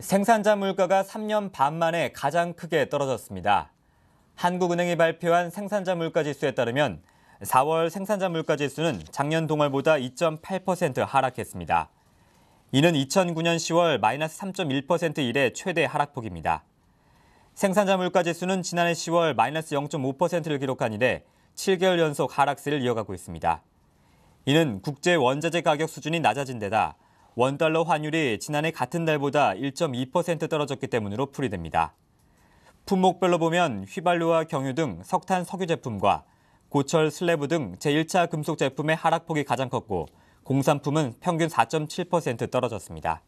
생산자 물가가 3년 반 만에 가장 크게 떨어졌습니다. 한국은행이 발표한 생산자 물가 지수에 따르면 4월 생산자 물가 지수는 작년 동월보다 2.8% 하락했습니다. 이는 2009년 10월 마이너스 3.1% 이래 최대 하락폭입니다. 생산자 물가 지수는 지난해 10월 마이너스 0.5%를 기록한 이래 7개월 연속 하락세를 이어가고 있습니다. 이는 국제 원자재 가격 수준이 낮아진 데다 원달러 환율이 지난해 같은 달보다 1.2% 떨어졌기 때문으로 풀이됩니다. 품목별로 보면 휘발유와 경유 등 석탄 석유 제품과 고철 슬래브 등 제1차 금속 제품의 하락폭이 가장 컸고 공산품은 평균 4.7% 떨어졌습니다.